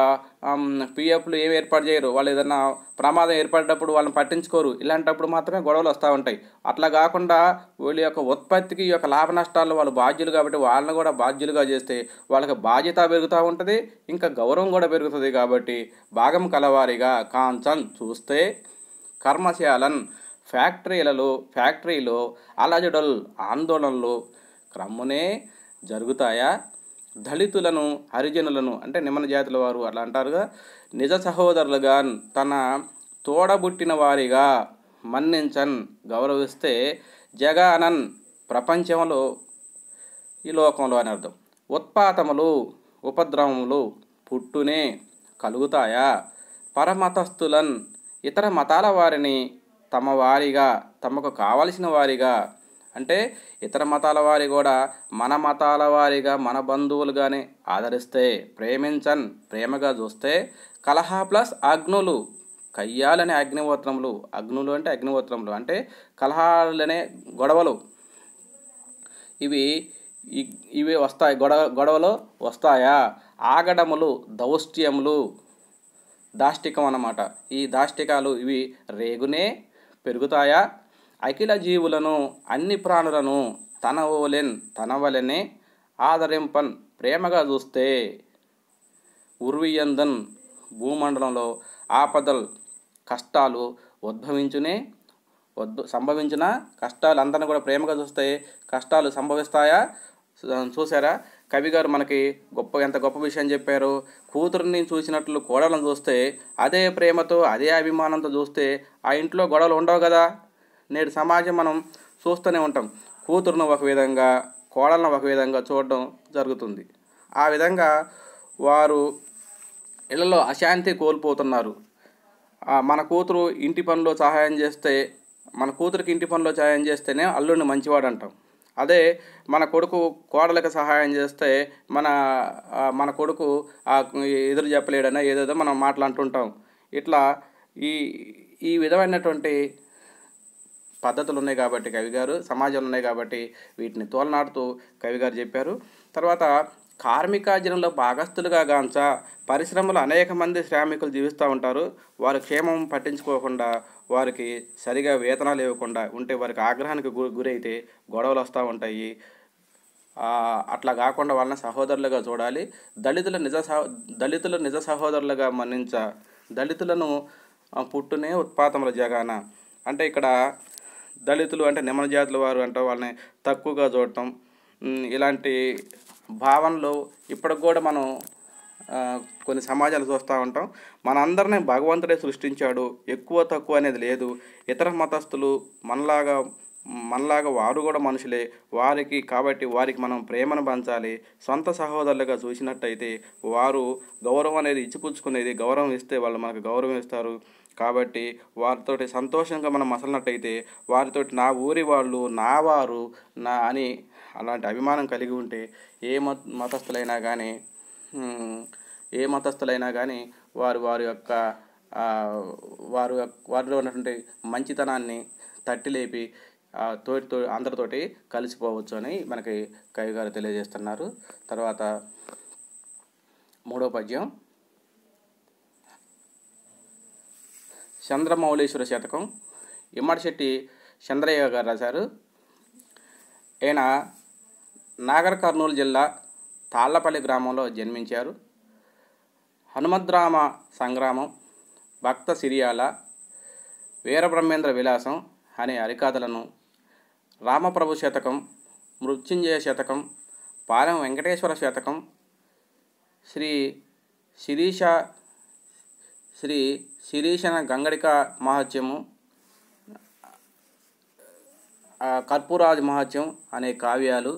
పిఎఫ్లు ఏమి ఏర్పాటు చేయరు వాళ్ళు ఏదైనా ప్రమాదం ఏర్పడేటప్పుడు వాళ్ళని పట్టించుకోరు ఇలాంటప్పుడు మాత్రమే గొడవలు వస్తూ ఉంటాయి అట్లా కాకుండా వీళ్ళ యొక్క ఉత్పత్తికి ఈ యొక్క లాభ నష్టాలు వాళ్ళు బాధ్యులు కాబట్టి వాళ్ళని కూడా బాధ్యులుగా చేస్తే వాళ్ళకి బాధ్యత పెరుగుతూ ఉంటుంది ఇంకా గౌరవం కూడా పెరుగుతుంది కాబట్టి భాగం కలవారిగా కాంచన్ చూస్తే కర్మశాలన్ ఫ్యాక్టరీలలో ఫ్యాక్టరీలో అలజడల్ ఆందోళనలు క్రమ్మునే జరుగుతాయా దళితులను హరిజనులను అంటే నిమ్మన జాతుల వారు అట్లా అంటారుగా నిజ సహోదరులుగా తన తోడబుట్టిన వారిగా మన్నించన్ గౌరవిస్తే జగానన్ ప్రపంచంలో ఈ లోకంలో అని అర్థం ఉత్పాతములు ఉపద్రవములు పుట్టునే కలుగుతాయా పరమతస్థులన్ ఇతర మతాల వారిని తమ వారిగా తమకు కావలసిన వారిగా అంటే ఇతర మతాల వారి కూడా మన మతాల వారిగా మన బంధువులుగానే ఆదరిస్తే ప్రేమించన్ ప్రేమగా చూస్తే కలహ ప్లస్ అగ్నులు కయ్యాలనే అగ్నివోత్రములు అగ్నులు అంటే అగ్నివోత్రములు అంటే కలహాలనే గొడవలు ఇవి ఇవి వస్తాయి గొడవ గొడవలు వస్తాయా ఆగడములు దౌష్ట్యములు దాష్టికం అన్నమాట ఈ దాష్టికాలు ఇవి రేగునే పెరుగుతాయా అఖిల జీవులను అన్ని ప్రాణులను తన ఓలెన్ తన వలనే ఆదరింపన్ ప్రేమగా చూస్తే ఉర్వియందన్ భూమండలంలో ఆపదలు కష్టాలు ఉద్భవించునే ఉద్భ సంభవించిన కష్టాలు అందరిని కూడా ప్రేమగా చూస్తే కష్టాలు సంభవిస్తాయా చూసారా కవి గారు మనకి గొప్ప ఎంత గొప్ప విషయం చెప్పారు కూతురిని చూసినట్లు కోడలను చూస్తే అదే ప్రేమతో అదే అభిమానంతో చూస్తే ఆ ఇంట్లో గొడవలు ఉండవు కదా నేడు సమాజం మనం చూస్తూనే ఉంటాం కూతురును ఒక విధంగా కోడలను ఒక విధంగా చూడడం జరుగుతుంది ఆ విధంగా వారు ఇళ్లలో అశాంతి కోల్పోతున్నారు మన కూతురు ఇంటి పనిలో సహాయం చేస్తే మన కూతురికి ఇంటి పనిలో సహాయం చేస్తేనే అల్లుడిని మంచివాడు అంటాం అదే మన కొడుకు కోడలకు సహాయం చేస్తే మన మన కొడుకు ఎదురు చెప్పలేడనే ఏదేదో మనం మాట్లాడుతుంటాం ఇట్లా ఈ ఈ విధమైనటువంటి పద్ధతులు ఉన్నాయి కాబట్టి కవి గారు ఉన్నాయి కాబట్టి వీటిని తోలనాడుతూ కవి గారు చెప్పారు తర్వాత కార్మికార్జనంలో భాగస్థులుగా గాంచ పరిశ్రమలు అనేక మంది శ్రామికులు జీవిస్తూ ఉంటారు వారు క్షేమం పట్టించుకోకుండా వారికి సరిగా వేతనాలు ఇవ్వకుండా ఉంటే వారికి ఆగ్రహానికి గురైతే గొడవలు వస్తూ ఉంటాయి అట్లా కాకుండా వాళ్ళని సహోదరులుగా చూడాలి దళితుల నిజ సహ దళితుల నిజ సహోదరులుగా మన్నించ దళితులను పుట్టునే ఉత్పాతముల జగాన అంటే ఇక్కడ దళితులు అంటే నిమ్మల జాతుల వారు అంటే వాళ్ళని తక్కువగా చూడటం ఇలాంటి భావనలు ఇప్పటికి కూడా మనం కొన్ని సమాజాలు చూస్తూ ఉంటాం మనందరినీ భగవంతుడే సృష్టించాడు ఎక్కువ తక్కువ అనేది లేదు ఇతర మతస్థులు మనలాగా మనలాగా వారు కూడా మనుషులే వారికి కాబట్టి వారికి మనం ప్రేమను పంచాలి సొంత సహోదరులుగా చూసినట్టయితే వారు గౌరవం అనేది ఇచ్చిపుచ్చుకునేది గౌరవం ఇస్తే వాళ్ళు మనకు గౌరవం ఇస్తారు కాబట్టి వారితోటి సంతోషంగా మనం మసలినట్టయితే వారితోటి నా ఊరి వాళ్ళు నా వారు నా అని అలాంటి అభిమానం కలిగి ఉంటే ఏ మత మతస్థులైనా కానీ ఏ మతస్థులైనా కానీ వారు వారి యొక్క వారు వారిలో ఉన్నటువంటి మంచితనాన్ని తట్టి లేపి తోటి తో అందరితోటి కలిసిపోవచ్చు అని మనకి కవి గారు తెలియజేస్తున్నారు తర్వాత మూడో పద్యం చంద్రమౌళీశ్వర శతకం ఇమ్మడిశెట్టి చంద్రయ్య గారు రాశారు ఈయన నాగర్ కర్నూలు జిల్లా తాళ్లపల్లి గ్రామంలో జన్మించారు హనుమద్రామ సంగ్రామం భక్త సిరియాల వీరబ్రహ్మేంద్ర విలాసం అనే హరికథలను రామప్రభు శతకం మృత్యుంజయ శతకం పాలెం వెంకటేశ్వర శతకం శ్రీ శిరీష శ్రీ శిరీషన గంగడిక మహత్యము కర్పూరాజు మహత్యం అనే కావ్యాలు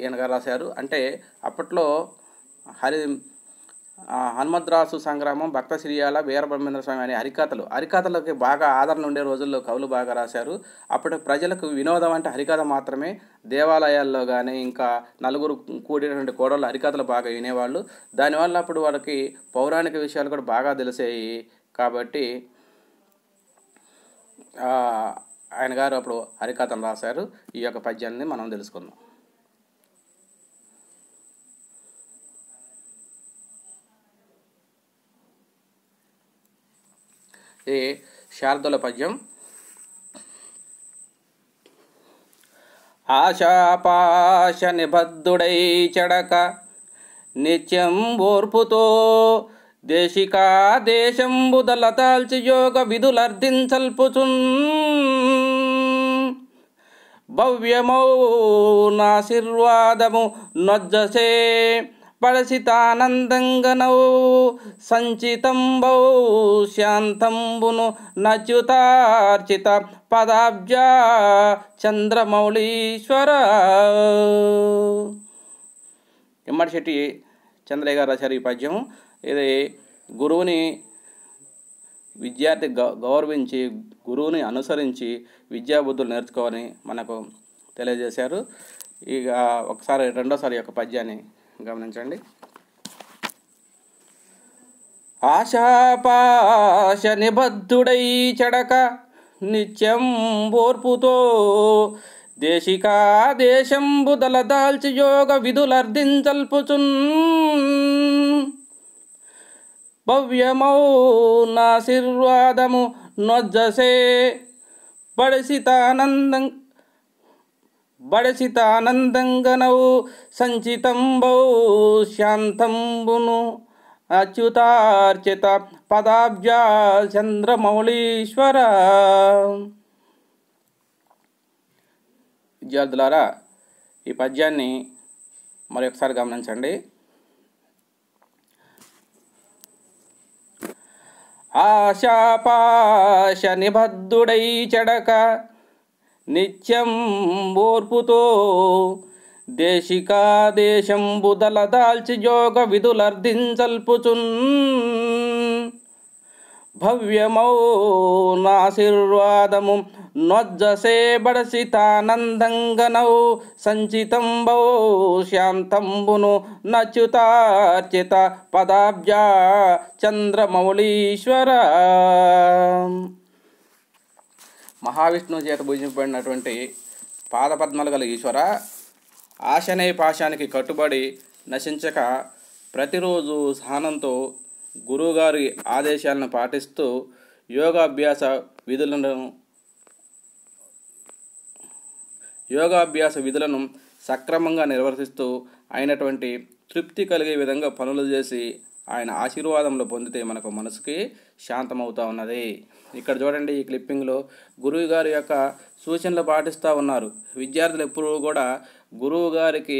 ఈయనగా రాశారు అంటే అప్పట్లో హరి హనుమద్రాసు సంగ్రామం భక్త సిరియాల వీరబ్రహ్మేంద్ర స్వామి అనే హరికథలు హరికథలకి బాగా ఆదరణ ఉండే రోజుల్లో కవులు బాగా రాశారు అప్పటి ప్రజలకు వినోదం అంటే హరికథ మాత్రమే దేవాలయాల్లో కానీ ఇంకా నలుగురు కూడినటువంటి కోడళ్ళు హరికథలు బాగా వినేవాళ్ళు దానివల్ల అప్పుడు వాళ్ళకి పౌరాణిక విషయాలు కూడా బాగా తెలిసాయి కాబట్టి ఆయన గారు అప్పుడు హరికథను రాశారు ఈ యొక్క పద్యాన్ని మనం తెలుసుకుందాం ఇది శారదుల పద్యం ఆశాపాశ నిబద్ధుడై చెడక నిత్యం ఓర్పుతో దేశికా దేశం దళతాల్చి యోగ విధులర్ధించల్పుచున్ భవ్యమౌ నాశీర్వాదము నొజ్జసే పడసితానందంగనౌ సంచితంబౌ శాంతంబును నచ్యుతార్చిత పదాబ్జా చంద్రమౌళీశ్వర ఇమ్మడి శెట్టి చంద్రయ్య గారు రాశారు ఈ పద్యం ఇది గురువుని విద్యార్థి గౌరవించి గురువుని అనుసరించి విద్యాబుద్ధులు నేర్చుకోవాలని మనకు తెలియజేశారు ఇక ఒకసారి రెండోసారి యొక్క పద్యాన్ని గమనించండి ఆశాపాశ నిబద్ధుడై చెడక నిత్యం ఓర్పుతో దేశికా దేశంబు దలదాల్చి యోగ విధులర్ధించల్పుచున్ భవ్యమౌ నాశీర్వాదము నొజ్జసే పడిసితానందం బడసిత బడసితానందంగనౌ సంచితంబౌ శాంతంబును అచ్యుతార్చిత పదాబ్జ చంద్రమౌళీశ్వర విద్యార్థులారా ఈ పద్యాన్ని మరొకసారి గమనించండి ఆశాపాశ నిబద్ధుడై చెడక నిత్యం ఓర్పుతో బుదల దాల్చి యోగ విధులర్ధించల్పుచున్ భవ్యమౌ నాశీర్వాదము నొజ్జసే బడసితానందంగనౌ సంచితంబౌ శాంతంబును నచ్యుతార్చిత పదాబ్జా చంద్రమౌళీశ్వర మహావిష్ణువు చేత భుజింపబడినటువంటి పాదపద్మలు గల ఈశ్వర ఆశనే పాశానికి కట్టుబడి నశించక ప్రతిరోజు సహనంతో గురువుగారి ఆదేశాలను పాటిస్తూ యోగాభ్యాస విధులను యోగాభ్యాస విధులను సక్రమంగా నిర్వర్తిస్తూ అయినటువంటి తృప్తి కలిగే విధంగా పనులు చేసి ఆయన ఆశీర్వాదంలో పొందితే మనకు మనసుకి శాంతమవుతూ ఉన్నది ఇక్కడ చూడండి ఈ క్లిప్పింగ్లో గురువు గారి యొక్క సూచనలు పాటిస్తూ ఉన్నారు విద్యార్థులు ఎప్పుడూ కూడా గురువు గారికి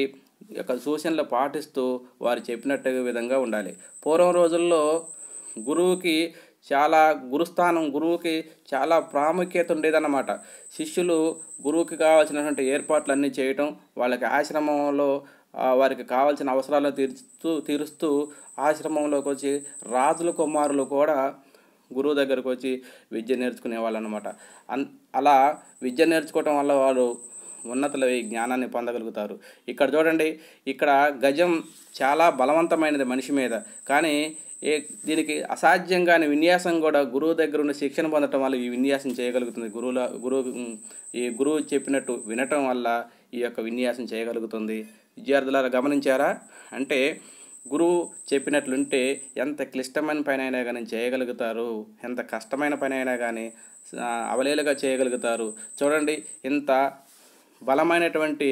యొక్క సూచనలు పాటిస్తూ వారు చెప్పినట్టు విధంగా ఉండాలి పూర్వం రోజుల్లో గురువుకి చాలా గురుస్థానం గురువుకి చాలా ప్రాముఖ్యత ఉండేదన్నమాట శిష్యులు గురువుకి కావాల్సినటువంటి ఏర్పాట్లన్నీ చేయటం వాళ్ళకి ఆశ్రమంలో వారికి కావాల్సిన అవసరాలను తీరుస్తూ తీరుస్తూ ఆశ్రమంలోకి వచ్చి రాజుల కుమారులు కూడా గురువు దగ్గరకు వచ్చి విద్య నేర్చుకునే వాళ్ళు అనమాట అలా విద్య నేర్చుకోవటం వల్ల వాళ్ళు ఉన్నతలో జ్ఞానాన్ని పొందగలుగుతారు ఇక్కడ చూడండి ఇక్కడ గజం చాలా బలవంతమైనది మనిషి మీద కానీ ఏ దీనికి అసాధ్యంగానే విన్యాసం కూడా గురువు దగ్గర ఉన్న శిక్షణ పొందటం వల్ల ఈ విన్యాసం చేయగలుగుతుంది గురువుల గురువు ఈ గురువు చెప్పినట్టు వినటం వల్ల ఈ యొక్క విన్యాసం చేయగలుగుతుంది విద్యార్థులారా గమనించారా అంటే గురువు చెప్పినట్లుంటే ఎంత క్లిష్టమైన పని అయినా కానీ చేయగలుగుతారు ఎంత కష్టమైన పని అయినా కానీ అవలేలుగా చేయగలుగుతారు చూడండి ఇంత బలమైనటువంటి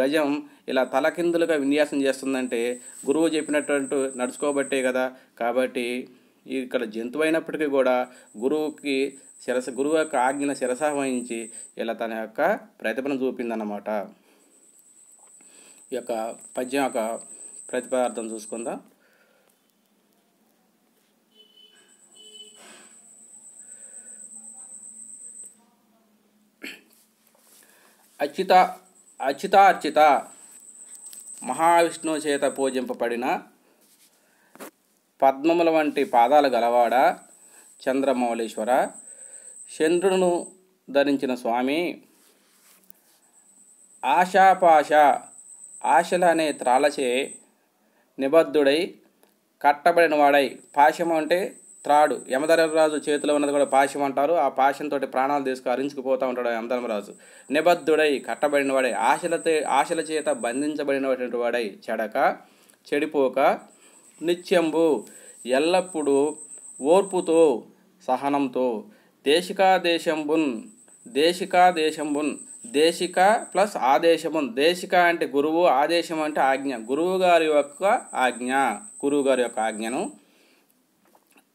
గజం ఇలా తలకిందులుగా విన్యాసం చేస్తుందంటే గురువు చెప్పినటువంటి నడుచుకోబట్టే కదా కాబట్టి ఇక్కడ జంతువు అయినప్పటికీ కూడా గురువుకి శిరస గురువు యొక్క ఆజ్ఞను శిరస వహించి ఇలా తన యొక్క ప్రతిభను చూపిందన్నమాట ఈ యొక్క పద్యం యొక్క ప్రతిపాదార్థం చూసుకుందాం అచిత అర్చిత మహావిష్ణువు చేత పూజింపబడిన పద్మముల వంటి పాదాలు గలవాడ చంద్రమౌళీశ్వర చంద్రుడును ధరించిన స్వామి ఆశాపాష ఆశలనే త్రాలచే నిబద్ధుడై కట్టబడిన వాడై పాశము అంటే త్రాడు యమధర్మరాజు చేతిలో ఉన్నది కూడా పాశం అంటారు ఆ పాశంతో ప్రాణాలు తీసుకు అరించుకుపోతూ ఉంటాడు యమధర్మరాజు నిబద్ధుడై కట్టబడిన వాడై ఆశలతో ఆశల చేత బంధించబడినటువంటి వాడై చెడక చెడిపోక నిత్యంబు ఎల్లప్పుడూ ఓర్పుతో సహనంతో దేశికా దేశికా దేశంబున్ దేశిక ప్లస్ ఆదేశము దేశిక అంటే గురువు ఆదేశం అంటే ఆజ్ఞ గురువు గారి యొక్క ఆజ్ఞ గురువు గారి యొక్క ఆజ్ఞను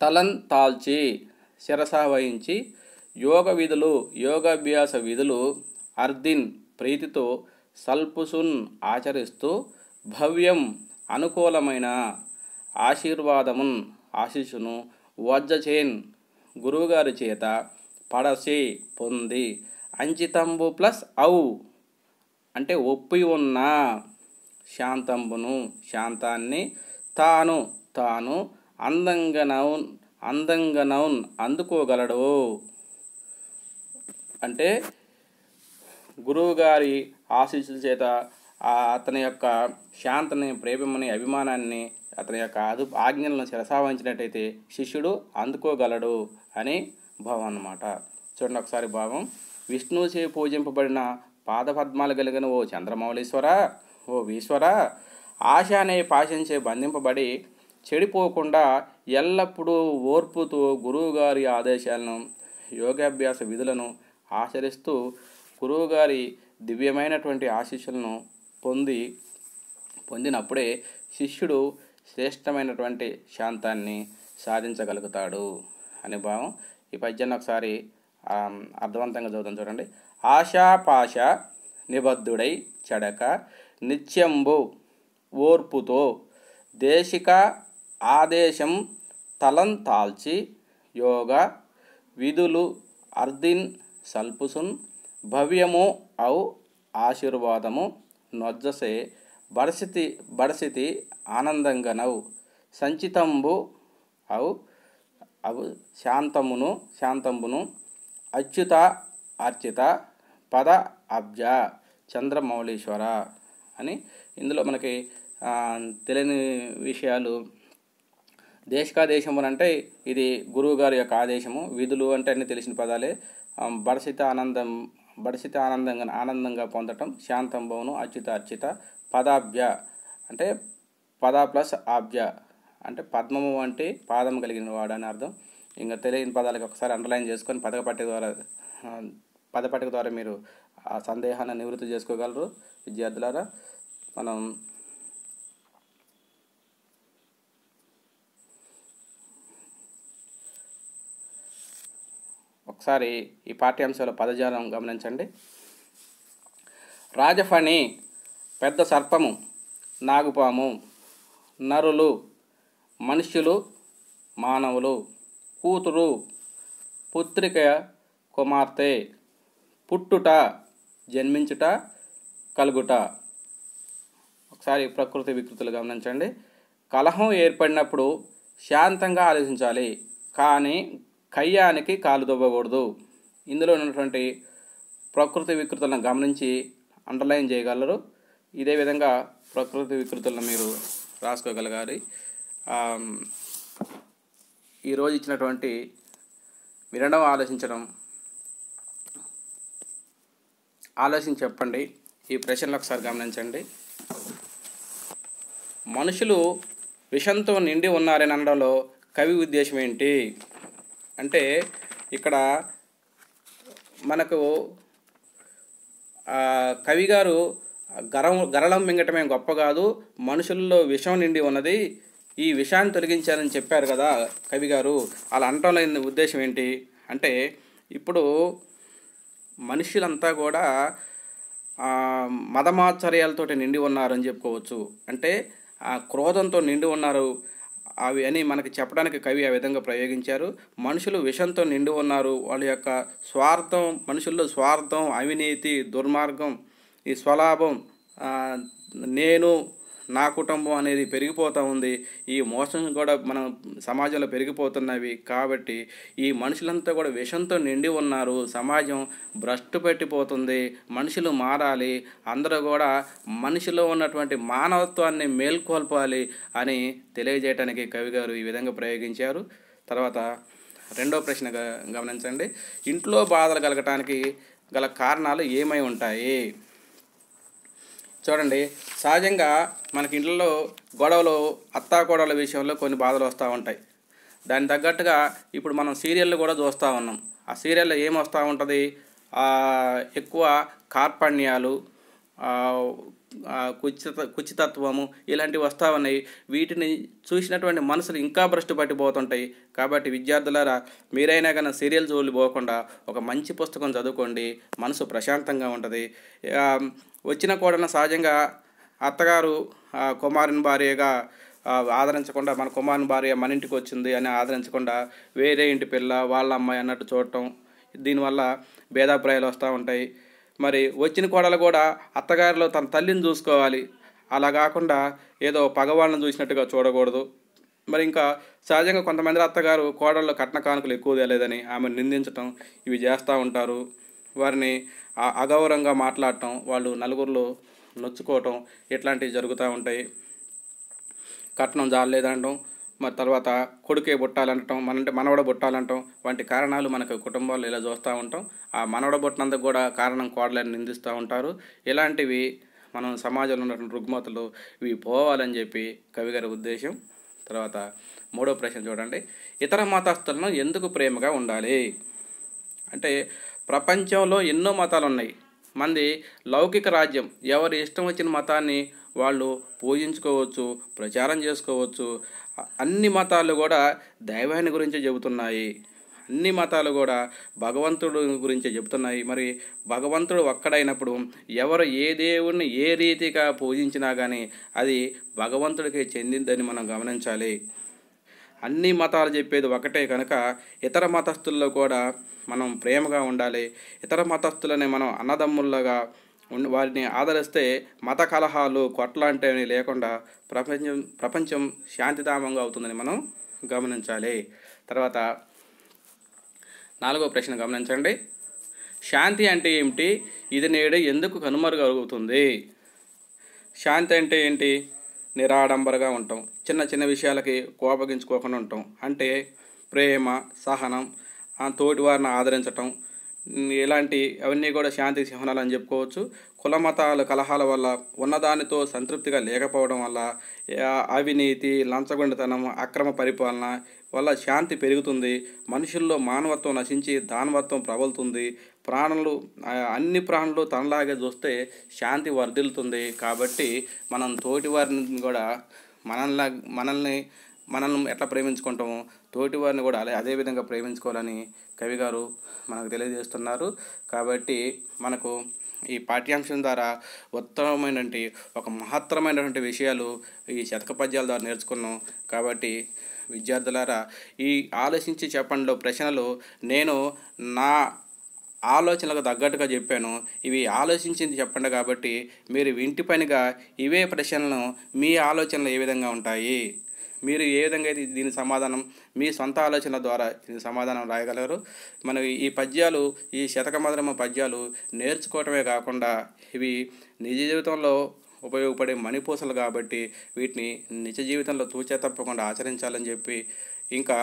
తలన్ తాల్చి శిరస వహించి యోగ విధులు యోగాభ్యాస విధులు అర్దిన్ ప్రీతితో సల్పుసున్ ఆచరిస్తూ భవ్యం అనుకూలమైన ఆశీర్వాదమున్ ఆశీస్సును వజ్జచేన్ గురువుగారి చేత పడసి పొంది అంచితంబు ప్లస్ ఔ అంటే ఒప్పి ఉన్న శాంతంబును శాంతాన్ని తాను తాను అందంగా నౌన్ అందంగా నౌన్ అందుకోగలడు అంటే గురువుగారి ఆశీస్సుల చేత అతని యొక్క శాంతని ప్రేమని అభిమానాన్ని అతని యొక్క అదు ఆజ్ఞలను శిరసావహించినట్టయితే శిష్యుడు అందుకోగలడు అని భావం అన్నమాట చూడండి ఒకసారి భావం విష్ణుచే పూజింపబడిన పాదపద్మాలు కలిగిన ఓ చంద్రమౌళీశ్వర ఓ వీశ్వర ఆశ అనే పాశించే బంధింపబడి చెడిపోకుండా ఎల్లప్పుడూ ఓర్పుతో గురువుగారి ఆదేశాలను యోగాభ్యాస విధులను ఆచరిస్తూ గురువుగారి దివ్యమైనటువంటి ఆశీస్సులను పొంది పొందినప్పుడే శిష్యుడు శ్రేష్టమైనటువంటి శాంతాన్ని సాధించగలుగుతాడు అనే భావం ఈ పద్యాన్ని ఒకసారి అర్థవంతంగా చదువుతాం చూడండి పాష నిబద్ధుడై చెడక నిత్యంబు ఓర్పుతో దేశిక ఆదేశం తలం తాల్చి యోగ విధులు అర్దిన్ సల్పుసున్ భవ్యము ఔ ఆశీర్వాదము నొజ్జసే బడసితి బడసితి ఆనందంగా నవ్వు సంచితంబు అవు అవు శాంతమును శాంతంబును అచ్యుత అర్చిత పద అబ్జ చంద్రమౌళీశ్వర అని ఇందులో మనకి తెలియని విషయాలు దేశకాదేశము అంటే ఇది గురువు గారి యొక్క ఆదేశము విధులు అంటే అన్ని తెలిసిన పదాలే బడసిత ఆనందం బడసిత ఆనందంగా ఆనందంగా పొందటం శాంతం భవను అచ్యుత అర్చిత పదాభ్య అంటే పద ప్లస్ ఆబ్జ అంటే పద్మము అంటే పాదం కలిగిన వాడు అని అర్థం ఇంకా తెలియని పదాలకు ఒకసారి అండర్లైన్ చేసుకొని పదపట్టిక పట్టిక ద్వారా పదపట్టిక ద్వారా మీరు ఆ సందేహాన్ని నివృత్తి చేసుకోగలరు విద్యార్థులారా మనం ఒకసారి ఈ పాఠ్యాంశాల పదజాలం గమనించండి రాజఫణి పెద్ద సర్పము నాగుపాము నరులు మనుష్యులు మానవులు కూతురు పుత్రిక కుమార్తె పుట్టుట జన్మించుట కలుగుట ఒకసారి ప్రకృతి వికృతులు గమనించండి కలహం ఏర్పడినప్పుడు శాంతంగా ఆలోచించాలి కానీ కయ్యానికి కాలు దువ్వకూడదు ఇందులో ఉన్నటువంటి ప్రకృతి వికృతులను గమనించి అండర్లైన్ చేయగలరు ఇదే విధంగా ప్రకృతి వికృతులను మీరు రాసుకోగలగాలి ఈరోజు ఇచ్చినటువంటి వినడం ఆలోచించడం ఆలోచించి చెప్పండి ఈ ప్రశ్నలు ఒకసారి గమనించండి మనుషులు విషంతో నిండి ఉన్నారని అనడంలో కవి ఉద్దేశం ఏంటి అంటే ఇక్కడ మనకు కవి గారు గరం గరళం మింగటమే గొప్ప కాదు మనుషుల్లో విషం నిండి ఉన్నది ఈ విషయాన్ని తొలగించాలని చెప్పారు కదా కవి గారు అలా అనటం లేని ఉద్దేశం ఏంటి అంటే ఇప్పుడు మనుషులంతా కూడా మదమాచర్యాలతో నిండి ఉన్నారని చెప్పుకోవచ్చు అంటే ఆ క్రోధంతో నిండి ఉన్నారు అవి అని మనకి చెప్పడానికి కవి ఆ విధంగా ప్రయోగించారు మనుషులు విషంతో నిండి ఉన్నారు వాళ్ళ యొక్క స్వార్థం మనుషుల్లో స్వార్థం అవినీతి దుర్మార్గం ఈ స్వలాభం నేను నా కుటుంబం అనేది పెరిగిపోతూ ఉంది ఈ మోసం కూడా మన సమాజంలో పెరిగిపోతున్నవి కాబట్టి ఈ మనుషులంతా కూడా విషంతో నిండి ఉన్నారు సమాజం భ్రష్టు పెట్టిపోతుంది మనుషులు మారాలి అందరూ కూడా మనిషిలో ఉన్నటువంటి మానవత్వాన్ని మేల్కొల్పాలి అని తెలియజేయటానికి కవి గారు ఈ విధంగా ప్రయోగించారు తర్వాత రెండో ప్రశ్న గమనించండి ఇంట్లో బాధలు కలగటానికి గల కారణాలు ఏమై ఉంటాయి చూడండి సహజంగా మనకి ఇంట్లో గొడవలు అత్తా గొడవల విషయంలో కొన్ని బాధలు వస్తూ ఉంటాయి దాని తగ్గట్టుగా ఇప్పుడు మనం సీరియల్లు కూడా చూస్తూ ఉన్నాం ఆ సీరియల్లో ఏమొస్తూ ఉంటుంది ఎక్కువ కార్పణ్యాలు కుచిత కుచితత్వము ఇలాంటివి వస్తూ ఉన్నాయి వీటిని చూసినటువంటి మనసులు ఇంకా భ్రష్టు పట్టిపోతుంటాయి కాబట్టి విద్యార్థులారా మీరైనా కన్నా సీరియల్ జోలు పోకుండా ఒక మంచి పుస్తకం చదువుకోండి మనసు ప్రశాంతంగా ఉంటుంది వచ్చిన కూడా సహజంగా అత్తగారు కుమారుని భార్యగా ఆదరించకుండా మన కుమారుని భార్య మన ఇంటికి వచ్చింది అని ఆదరించకుండా వేరే ఇంటి పిల్ల వాళ్ళ అమ్మాయి అన్నట్టు చూడటం దీనివల్ల భేదాభిప్రాయాలు వస్తూ ఉంటాయి మరి వచ్చిన కోడలు కూడా అత్తగారిలో తన తల్లిని చూసుకోవాలి అలా కాకుండా ఏదో పగవాళ్ళని చూసినట్టుగా చూడకూడదు మరి ఇంకా సహజంగా కొంతమంది అత్తగారు కోడళ్ళు కట్న కానుకలు ఎక్కువ తెలియదని ఆమెను నిందించటం ఇవి చేస్తూ ఉంటారు వారిని అగౌరవంగా మాట్లాడటం వాళ్ళు నలుగురిలో నొచ్చుకోవటం ఇట్లాంటివి జరుగుతూ ఉంటాయి కట్నం జాలేదంటం మరి తర్వాత కొడుకే బొట్టాలంటాం మనంటే మనవడ బుట్టాలంటాం వంటి కారణాలు మనకు కుటుంబాలు ఇలా చూస్తూ ఉంటాం ఆ మనవడ బుట్టినందుకు కూడా కారణం కోడలని నిందిస్తూ ఉంటారు ఇలాంటివి మనం సమాజంలో ఉన్నటువంటి రుగ్మతలు ఇవి పోవాలని చెప్పి కవిగారి ఉద్దేశం తర్వాత మూడో ప్రశ్న చూడండి ఇతర మతస్థులను ఎందుకు ప్రేమగా ఉండాలి అంటే ప్రపంచంలో ఎన్నో మతాలు ఉన్నాయి మంది లౌకిక రాజ్యం ఎవరి ఇష్టం వచ్చిన మతాన్ని వాళ్ళు పూజించుకోవచ్చు ప్రచారం చేసుకోవచ్చు అన్ని మతాలు కూడా దైవాన్ని గురించి చెబుతున్నాయి అన్ని మతాలు కూడా భగవంతుడు గురించి చెబుతున్నాయి మరి భగవంతుడు ఒక్కడైనప్పుడు ఎవరు ఏ దేవుణ్ణి ఏ రీతిగా పూజించినా కానీ అది భగవంతుడికి చెందిందని మనం గమనించాలి అన్ని మతాలు చెప్పేది ఒకటే కనుక ఇతర మతస్థుల్లో కూడా మనం ప్రేమగా ఉండాలి ఇతర మతస్థులని మనం అన్నదమ్ముళ్ళగా వారిని ఆదరిస్తే మత కలహాలు కొట్లాంటివి లేకుండా ప్రపంచం ప్రపంచం శాంతిధామంగా అవుతుందని మనం గమనించాలి తర్వాత నాలుగో ప్రశ్న గమనించండి శాంతి అంటే ఏమిటి ఇది నేడు ఎందుకు కనుమరుగలుగుతుంది శాంతి అంటే ఏంటి నిరాడంబరగా ఉంటాం చిన్న చిన్న విషయాలకి కోపగించుకోకుండా ఉంటాం అంటే ప్రేమ సహనం ఆ తోటి వారిని ఆదరించటం ఇలాంటి అవన్నీ కూడా శాంతి సింహనాలు అని చెప్పుకోవచ్చు కుల కలహాల వల్ల ఉన్నదానితో సంతృప్తిగా లేకపోవడం వల్ల అవినీతి లంచగొండితనం అక్రమ పరిపాలన వల్ల శాంతి పెరుగుతుంది మనుషుల్లో మానవత్వం నశించి దానవత్వం ప్రబలుతుంది ప్రాణులు అన్ని ప్రాణులు తనలాగే చూస్తే శాంతి వర్ధిల్లుతుంది కాబట్టి మనం తోటి వారిని కూడా మనల్లా మనల్ని మనల్ని ఎట్లా ప్రేమించుకుంటామో తోటి వారిని కూడా అలా అదేవిధంగా ప్రేమించుకోవాలని కవి గారు మనకు తెలియజేస్తున్నారు కాబట్టి మనకు ఈ పాఠ్యాంశం ద్వారా ఉత్తమమైనటువంటి ఒక మహత్తరమైనటువంటి విషయాలు ఈ శతక పద్యాల ద్వారా నేర్చుకున్నాం కాబట్టి విద్యార్థులారా ఈ ఆలోచించి చెప్పండిలో ప్రశ్నలు నేను నా ఆలోచనలకు తగ్గట్టుగా చెప్పాను ఇవి ఆలోచించింది చెప్పండి కాబట్టి మీరు ఇంటి పనిగా ఇవే ప్రశ్నలను మీ ఆలోచనలు ఏ విధంగా ఉంటాయి మీరు ఏ విధంగా అయితే దీని సమాధానం మీ సొంత ఆలోచనల ద్వారా దీని సమాధానం రాయగలరు మనం ఈ పద్యాలు ఈ శతకమధురమ పద్యాలు నేర్చుకోవటమే కాకుండా ఇవి నిజ జీవితంలో ఉపయోగపడే మణిపూసలు కాబట్టి వీటిని నిజ జీవితంలో తూచే తప్పకుండా ఆచరించాలని చెప్పి ఇంకా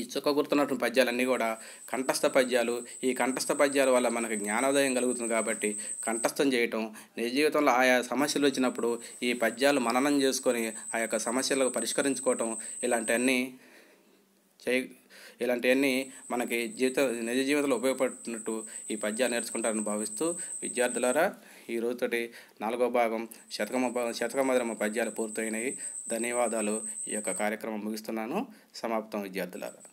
ఈ గుర్తున్నటువంటి పద్యాలన్నీ కూడా కంఠస్థ పద్యాలు ఈ కంఠస్థ పద్యాల వల్ల మనకు జ్ఞానోదయం కలుగుతుంది కాబట్టి కంఠస్థం చేయటం నిజ జీవితంలో ఆయా సమస్యలు వచ్చినప్పుడు ఈ పద్యాలు మననం చేసుకొని ఆ యొక్క సమస్యలకు పరిష్కరించుకోవటం ఇలాంటివన్నీ చేయ ఇలాంటివన్నీ మనకి జీవిత నిజ జీవితంలో ఉపయోగపడుతున్నట్టు ఈ పద్యాలు నేర్చుకుంటారని భావిస్తూ విద్యార్థులారా ఈ రోజుతోటి నాలుగో భాగం శతకమ శతకమధరమ పద్యాలు పూర్తయినాయి ధన్యవాదాలు ఈ యొక్క కార్యక్రమం ముగిస్తున్నాను సమాప్తం విద్యార్థులారా